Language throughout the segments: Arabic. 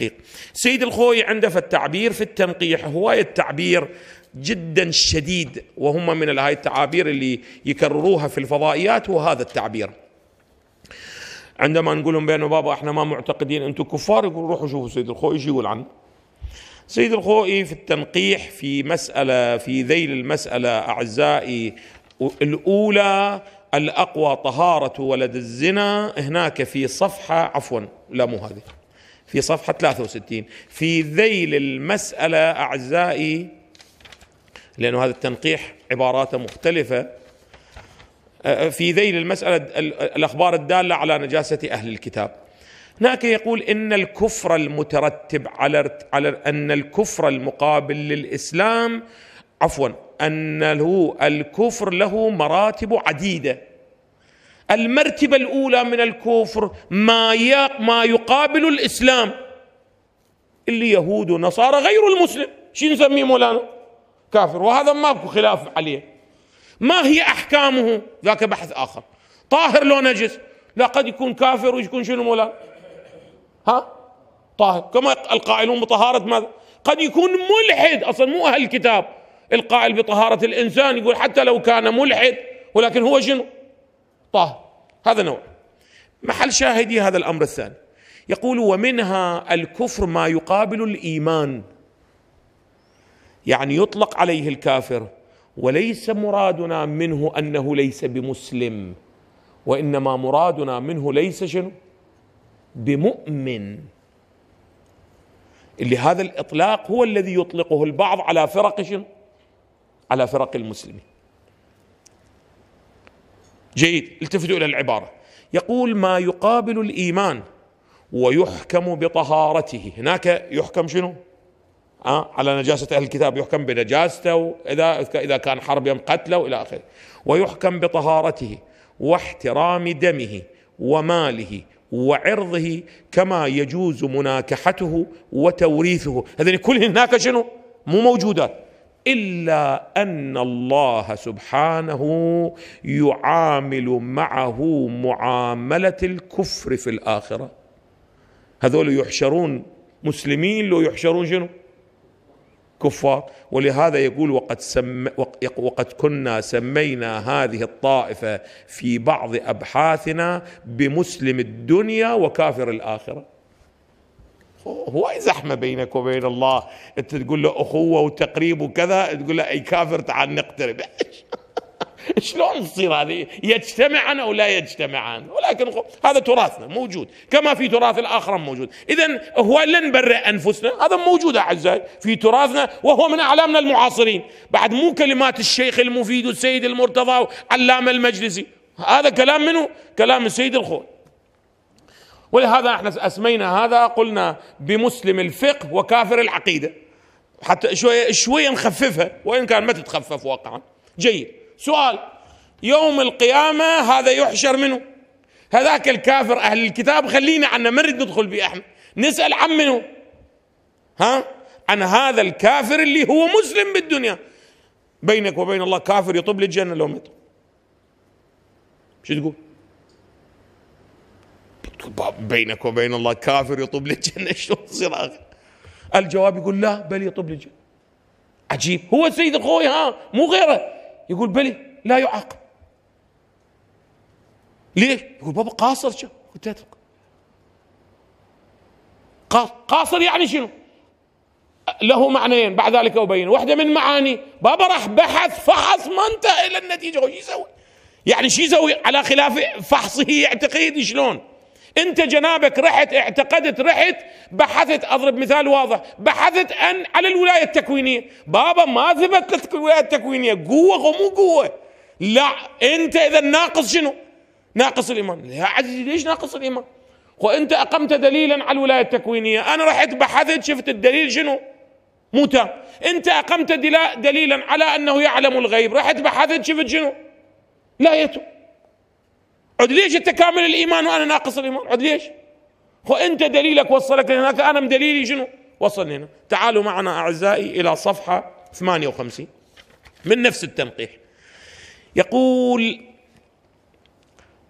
التحقيق سيد الخوي عنده في التعبير في التنقيح هواية التعبير جدا شديد وهم من هاي التعابير اللي يكرروها في الفضائيات وهذا التعبير عندما نقول لهم بانه بابا احنا ما معتقدين انتم كفار يقول روحوا شوفوا سيد الخوئي ايش يقول عنه سيد الخوئي في التنقيح في مسألة في ذيل المسألة أعزائي الأولى الأقوى طهارة ولد الزنا هناك في صفحة عفوا لا مو هذه في صفحة 63 في ذيل المسألة أعزائي لأنه هذا التنقيح عباراته مختلفة آه، في ذيل المسألة الأخبار الدالة على نجاسة أهل الكتاب هناك يقول إن الكفر المترتب على على أن الكفر المقابل للإسلام عفوا أن الكفر له مراتب عديدة المرتبة الأولى من الكفر ما ما يقابل الإسلام اللي يهود ونصارى غير المسلم شو نسميه مولانا كافر وهذا ماكو خلاف عليه ما هي أحكامه ذاك بحث آخر طاهر لو نجس لا قد يكون كافر ويكون شنو مولانا ها طاهر كما القائلون بطهارة ماذا قد يكون ملحد أصلا مو أهل الكتاب القائل بطهارة الإنسان يقول حتى لو كان ملحد ولكن هو شنو طه هذا نوع محل شاهدي هذا الامر الثاني يقول ومنها الكفر ما يقابل الايمان يعني يطلق عليه الكافر وليس مرادنا منه انه ليس بمسلم وانما مرادنا منه ليس شنو بمؤمن اللي هذا الاطلاق هو الذي يطلقه البعض على فرق شنو على فرق المسلمين جيد التفتوا الى العباره يقول ما يقابل الايمان ويحكم بطهارته هناك يحكم شنو أه؟ على نجاسة أهل الكتاب يحكم بنجاسته إذا إذا كان حرب يوم قتله وإلى آخره ويحكم بطهارته واحترام دمه وماله وعرضه كما يجوز مناكحته وتوريثه هذين كل هناك شنو مو موجودات الا ان الله سبحانه يعامل معه معامله الكفر في الاخره هذول يحشرون مسلمين لو يحشرون شنو كفار ولهذا يقول وقد, سم وقد كنا سمينا هذه الطائفه في بعض ابحاثنا بمسلم الدنيا وكافر الاخره هو زحمة بينك وبين الله أنت تقول له أخوة وتقريب وكذا تقول له أي كافر تعال نقترب شلون تصير هذه يجتمعان أو لا يجتمعان ولكن هذا تراثنا موجود كما في تراث الآخرين موجود إذا هو لن نبرئ أنفسنا هذا موجود أعزائي في تراثنا وهو من أعلامنا المعاصرين بعد مو كلمات الشيخ المفيد والسيد المرتضى وعلامة المجلسي هذا كلام منه كلام السيد الخوي ولهذا احنا اسمينا هذا قلنا بمسلم الفقه وكافر العقيده حتى شويه شويه نخففها وان كان ما تتخفف واقعا جيد سؤال يوم القيامه هذا يحشر منه هذاك الكافر اهل الكتاب خلينا عنا ما نريد ندخل به احنا نسال عن منه ها عن هذا الكافر اللي هو مسلم بالدنيا بينك وبين الله كافر يطب للجنه لو مت شو تقول بينك وبين الله كافر يطوب للجنة شلون تصير آخر الجواب يقول لا بل يطوب للجنة عجيب هو سيد اخوي ها مو غيره يقول بلي لا يعاقب ليش؟ يقول بابا قاصر شو؟ قلت قاصر يعني شنو؟ له معنيين بعد ذلك أبين واحدة من معاني بابا راح بحث فحص ما انتهى إلى النتيجة وش يسوي يعني شو يسوي على خلاف فحصه يعتقد شلون انت جنابك رحت اعتقدت رحت بحثت اضرب مثال واضح بحثت ان على الولايه التكوينيه بابا ما ثبت لك الولايه التكوينيه قوه ومو قوه لا انت اذا ناقص شنو ناقص الايمان يا عزيزي ليش ناقص الايمان وانت اقمت دليلا على الولايه التكوينيه انا رحت بحثت شفت الدليل شنو مو تام انت اقمت دليلا على انه يعلم الغيب رحت بحثت شفت شنو لا يتم عد ليش انت كامل الايمان وانا ناقص الايمان عد ليش هو انت دليلك وصلك هناك انا دليلي شنو وصلني هنا تعالوا معنا اعزائي الى صفحه 58 من نفس التنقيح يقول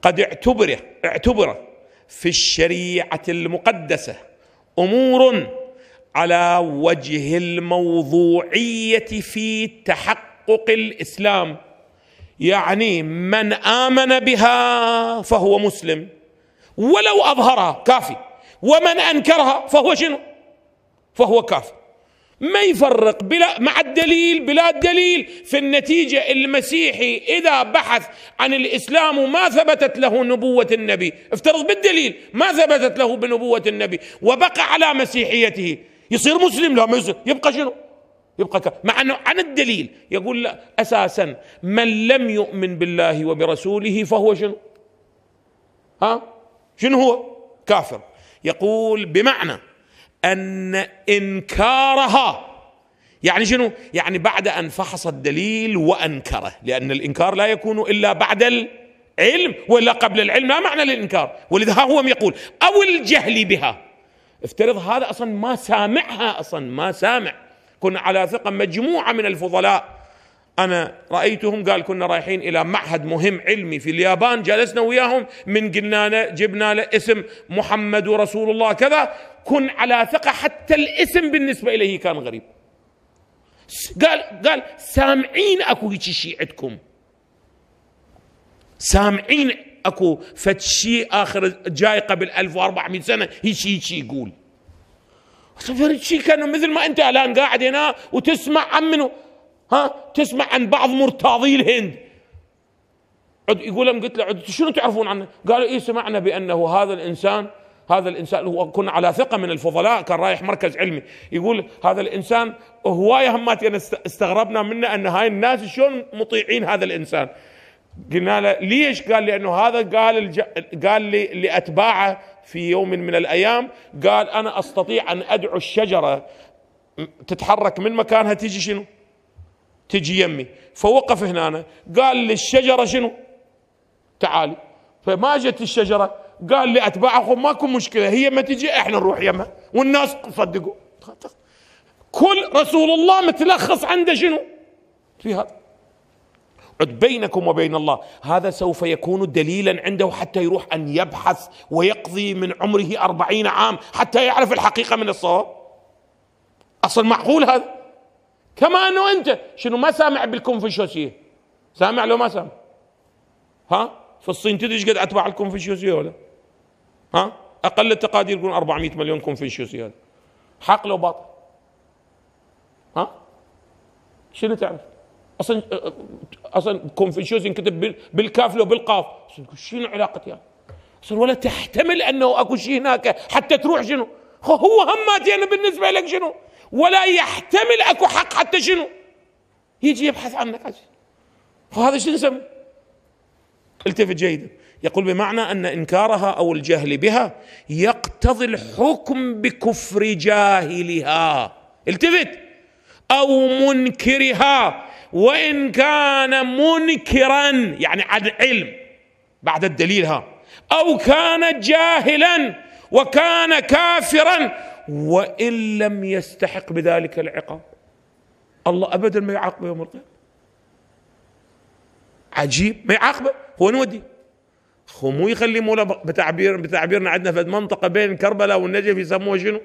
قد اعتبر اعتبر في الشريعه المقدسه امور على وجه الموضوعيه في تحقق الاسلام يعني من امن بها فهو مسلم ولو اظهرها كافي ومن انكرها فهو شنو فهو كافر ما يفرق بلا مع الدليل بلا الدليل في النتيجه المسيحي اذا بحث عن الاسلام وما ثبتت له نبوه النبي افترض بالدليل ما ثبتت له بنبوه النبي وبقى على مسيحيته يصير مسلم لا ما يصير يبقى شنو يبقى كافر مع أنه عن الدليل يقول لا أساسا من لم يؤمن بالله وبرسوله فهو شنو ها شنو هو كافر يقول بمعنى أن إنكارها يعني شنو يعني بعد أن فحص الدليل وأنكره لأن الإنكار لا يكون إلا بعد العلم ولا قبل العلم لا معنى للإنكار ولذا هو يقول أو الجهل بها افترض هذا أصلا ما سامعها أصلا ما سامع كنا على ثقة مجموعة من الفضلاء أنا رأيتهم قال كنا رايحين إلى معهد مهم علمي في اليابان جلسنا وياهم من قلنا له جبنا له اسم محمد رسول الله كذا كن على ثقة حتى الاسم بالنسبة إليه كان غريب قال قال سامعين اكو هيك شيء عندكم سامعين اكو فد شيء اخر جاي قبل 1400 سنه هيك شيء يقول فريد شي كان مثل ما انت الان قاعد هنا وتسمع عن منو ها تسمع عن بعض مرتاضي الهند عد يقول لهم قلت له عد شنو تعرفون عنه؟ قالوا ايه سمعنا بانه هذا الانسان هذا الانسان هو كنا على ثقه من الفضلاء كان رايح مركز علمي يقول هذا الانسان هوايه همات استغربنا منه ان هاي الناس شلون مطيعين هذا الانسان قلنا له ليش؟ قال لانه هذا قال الج... قال لي لاتباعه في يوم من الايام قال انا استطيع ان ادعو الشجره تتحرك من مكانها تجي شنو؟ تجي يمي فوقف هنا قال للشجره شنو؟ تعالي فما جت الشجره قال لاتباعهم ماكو مشكله هي ما تجي احنا نروح يمها والناس صدقوا كل رسول الله متلخص عنده شنو؟ في هذا عد بينكم وبين الله هذا سوف يكون دليلا عنده حتى يروح أن يبحث ويقضي من عمره أربعين عام حتى يعرف الحقيقة من الصواب أصل معقول هذا كما أنه أنت شنو ما سامع بالكونفوشيوسية سامع لو ما سامع ها في الصين تدري ايش قد أتباع الكونفوشيوسية ولا ها أقل التقادير يقولون 400 مليون كونفوشيوسية حق لو باطل ها شنو تعرف اصلا اصلا كونفوشيوس ينكتب بالكاف لو بالقاف شنو علاقتي يعني؟ اصلا ولا تحتمل انه اكو شيء هناك حتى تروح شنو هو هم جينا بالنسبه لك شنو ولا يحتمل اكو حق حتى شنو يجي يبحث عنك عجل. وهذا شو نسمي التفت جيدا يقول بمعنى ان انكارها او الجهل بها يقتضي الحكم بكفر جاهلها التفت او منكرها وإن كان منكرا يعني عن علم بعد الدليل ها أو كان جاهلا وكان كافرا وإن لم يستحق بذلك العقاب الله أبدا ما يعاقبه يوم القيامة عجيب ما يعاقبه هو نودي هو مو يخلي مولا بتعبير بتعبيرنا عندنا في المنطقة بين كربلاء والنجف يسموها شنو؟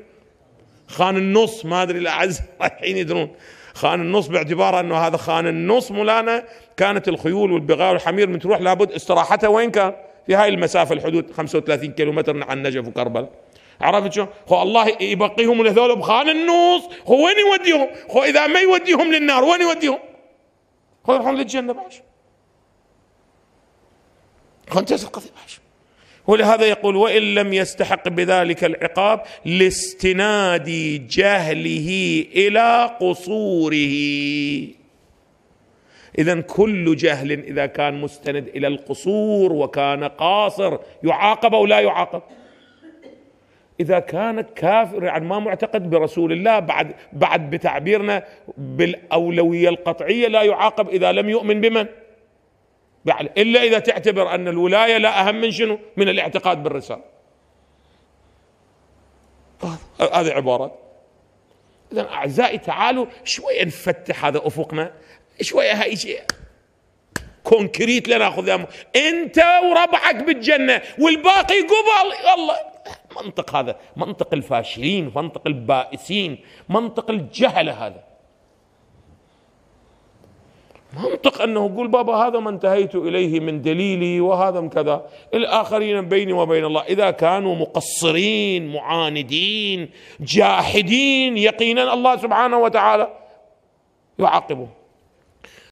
خان النص ما ادري الاعز رايحين يدرون خان النص باعتبار انه هذا خان النص مولانا كانت الخيول والبغال والحمير من تروح لابد استراحتها وين كان؟ في هاي المسافه الحدود 35 كيلو متر عن نجف وكربلاء عرفت شو؟ هو الله يبقيهم لهذول بخان النص هو وين يوديهم؟ هو اذا ما يوديهم للنار وين يوديهم؟ هو يروحون للجنه باش خلينا ننتهي القضيه باش ولهذا يقول وان لم يستحق بذلك العقاب لاستناد جهله الى قصوره اذا كل جهل اذا كان مستند الى القصور وكان قاصر يعاقب او لا يعاقب اذا كان كافر يعني ما معتقد برسول الله بعد بعد بتعبيرنا بالاولويه القطعيه لا يعاقب اذا لم يؤمن بمن؟ يعني الا اذا تعتبر ان الولايه لا اهم من شنو؟ من الاعتقاد بالرساله. هذه عبارات. اذا اعزائي تعالوا شويه نفتح هذا افقنا، شويه هاي شيء كونكريت لناخذ انت وربعك بالجنه والباقي قبل الله منطق هذا منطق الفاشلين منطق البائسين منطق الجهله هذا منطق انه يقول بابا هذا ما انتهيت اليه من دليلي وهذا من كذا، الاخرين بيني وبين الله، اذا كانوا مقصرين معاندين جاحدين يقينا الله سبحانه وتعالى يعاقبهم.